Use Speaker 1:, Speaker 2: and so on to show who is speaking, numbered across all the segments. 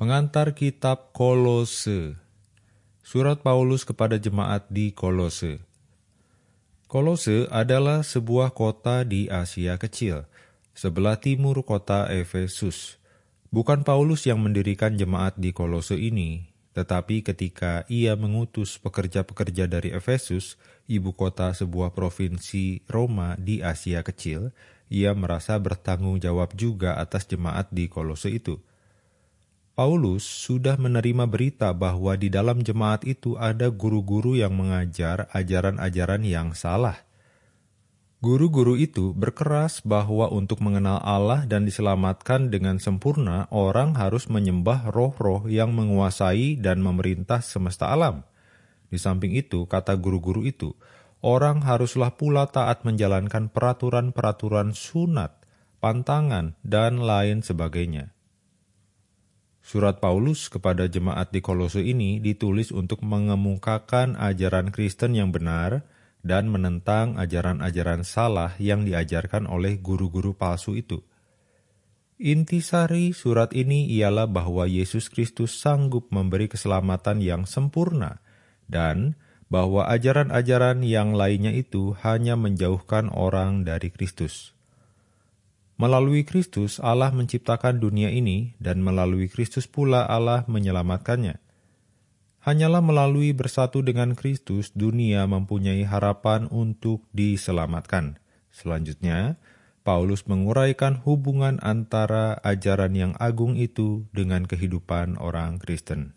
Speaker 1: Pengantar Kitab Kolose Surat Paulus kepada jemaat di Kolose Kolose adalah sebuah kota di Asia Kecil, sebelah timur kota Efesus. Bukan Paulus yang mendirikan jemaat di Kolose ini, tetapi ketika ia mengutus pekerja-pekerja dari Efesus, ibu kota sebuah provinsi Roma di Asia Kecil, ia merasa bertanggung jawab juga atas jemaat di Kolose itu – Paulus sudah menerima berita bahwa di dalam jemaat itu ada guru-guru yang mengajar ajaran-ajaran yang salah. Guru-guru itu berkeras bahwa untuk mengenal Allah dan diselamatkan dengan sempurna, orang harus menyembah roh-roh yang menguasai dan memerintah semesta alam. Di samping itu, kata guru-guru itu, orang haruslah pula taat menjalankan peraturan-peraturan sunat, pantangan, dan lain sebagainya. Surat Paulus kepada jemaat di Kolose ini ditulis untuk mengemukakan ajaran Kristen yang benar dan menentang ajaran-ajaran salah yang diajarkan oleh guru-guru palsu itu. Intisari surat ini ialah bahwa Yesus Kristus sanggup memberi keselamatan yang sempurna dan bahwa ajaran-ajaran yang lainnya itu hanya menjauhkan orang dari Kristus. Melalui Kristus, Allah menciptakan dunia ini, dan melalui Kristus pula Allah menyelamatkannya. Hanyalah melalui bersatu dengan Kristus, dunia mempunyai harapan untuk diselamatkan. Selanjutnya, Paulus menguraikan hubungan antara ajaran yang agung itu dengan kehidupan orang Kristen.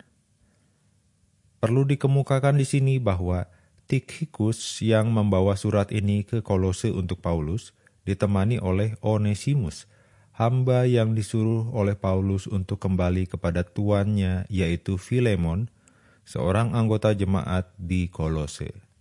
Speaker 1: Perlu dikemukakan di sini bahwa Tikhikus yang membawa surat ini ke Kolose untuk Paulus – ditemani oleh Onesimus, hamba yang disuruh oleh Paulus untuk kembali kepada tuannya yaitu Filemon, seorang anggota jemaat di Kolose.